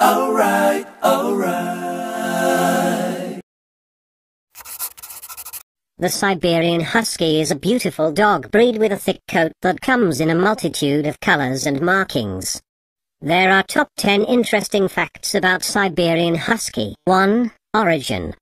alright, alright. The Siberian Husky is a beautiful dog breed with a thick coat that comes in a multitude of colors and markings. There are top 10 interesting facts about Siberian Husky. 1. Origin.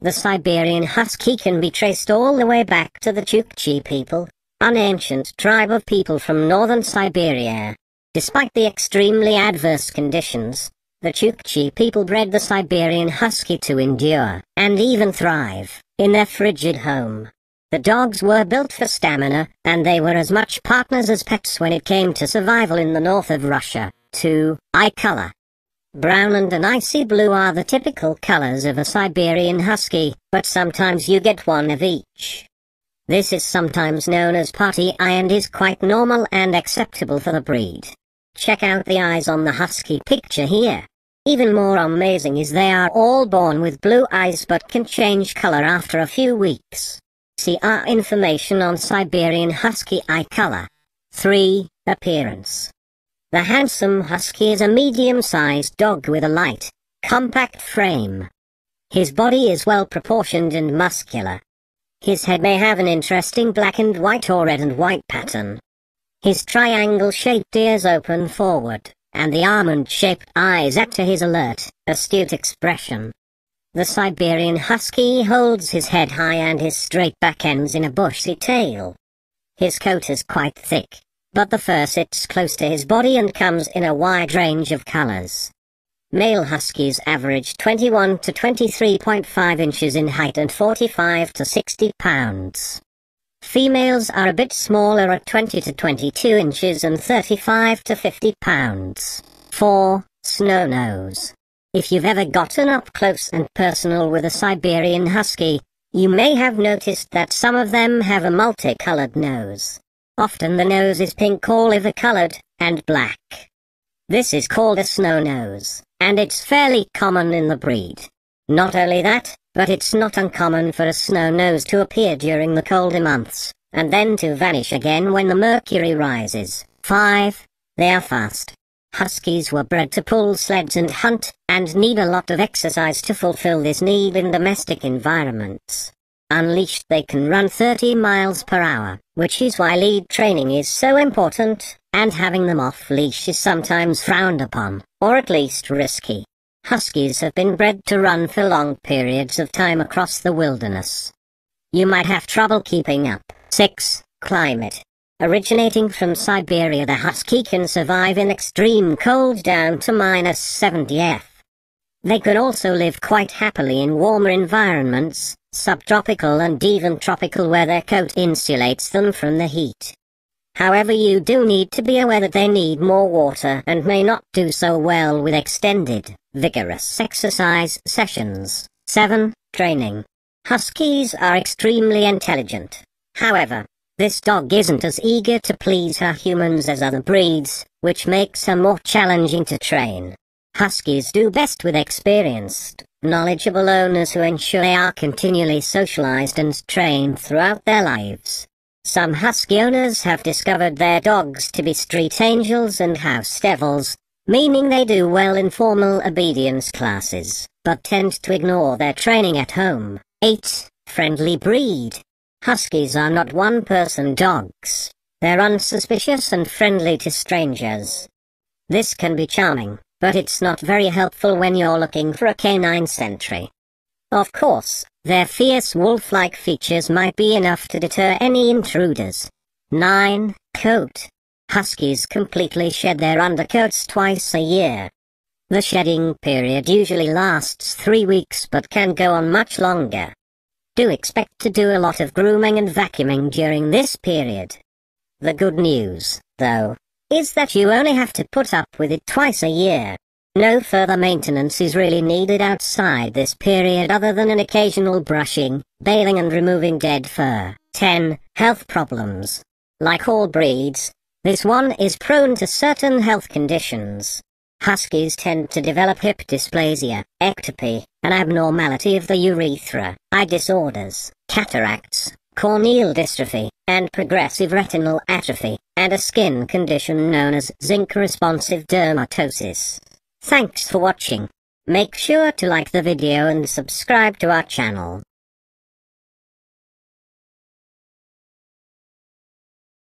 The Siberian Husky can be traced all the way back to the Chukchi people, an ancient tribe of people from northern Siberia. Despite the extremely adverse conditions, the Chukchi people bred the Siberian husky to endure, and even thrive, in their frigid home. The dogs were built for stamina, and they were as much partners as pets when it came to survival in the north of Russia, Two Eye color. Brown and an icy blue are the typical colors of a Siberian husky, but sometimes you get one of each. This is sometimes known as party eye and is quite normal and acceptable for the breed. Check out the eyes on the husky picture here. Even more amazing is they are all born with blue eyes but can change color after a few weeks. See our information on Siberian husky eye color. 3. Appearance The handsome husky is a medium-sized dog with a light, compact frame. His body is well proportioned and muscular. His head may have an interesting black and white or red and white pattern his triangle-shaped ears open forward, and the almond-shaped eyes add to his alert, astute expression. The Siberian husky holds his head high and his straight back ends in a bushy tail. His coat is quite thick, but the fur sits close to his body and comes in a wide range of colors. Male huskies average 21 to 23.5 inches in height and 45 to 60 pounds. Females are a bit smaller at 20 to 22 inches and 35 to 50 pounds. 4. Snow nose. If you've ever gotten up close and personal with a Siberian husky, you may have noticed that some of them have a multicolored nose. Often the nose is pink olive colored and black. This is called a snow nose, and it's fairly common in the breed. Not only that, but it's not uncommon for a snow nose to appear during the colder months, and then to vanish again when the mercury rises. 5. They are fast. Huskies were bred to pull sleds and hunt, and need a lot of exercise to fulfill this need in domestic environments. Unleashed they can run 30 miles per hour, which is why lead training is so important, and having them off leash is sometimes frowned upon, or at least risky. Huskies have been bred to run for long periods of time across the wilderness. You might have trouble keeping up. 6. Climate. Originating from Siberia the husky can survive in extreme cold down to minus 70 F. They can also live quite happily in warmer environments, subtropical and even tropical where their coat insulates them from the heat. However you do need to be aware that they need more water and may not do so well with extended, vigorous exercise sessions. 7. Training. Huskies are extremely intelligent. However, this dog isn't as eager to please her humans as other breeds, which makes her more challenging to train. Huskies do best with experienced, knowledgeable owners who ensure they are continually socialized and trained throughout their lives. Some husky owners have discovered their dogs to be street angels and house devils, meaning they do well in formal obedience classes, but tend to ignore their training at home. 8. Friendly breed. Huskies are not one-person dogs. They're unsuspicious and friendly to strangers. This can be charming, but it's not very helpful when you're looking for a canine sentry. Of course, their fierce wolf-like features might be enough to deter any intruders. 9. Coat. Huskies completely shed their undercoats twice a year. The shedding period usually lasts three weeks but can go on much longer. Do expect to do a lot of grooming and vacuuming during this period. The good news, though, is that you only have to put up with it twice a year. No further maintenance is really needed outside this period other than an occasional brushing, baling and removing dead fur. 10. Health problems. Like all breeds, this one is prone to certain health conditions. Huskies tend to develop hip dysplasia, ectopy, an abnormality of the urethra, eye disorders, cataracts, corneal dystrophy, and progressive retinal atrophy, and a skin condition known as zinc-responsive dermatosis. Thanks for watching. Make sure to like the video and subscribe to our channel.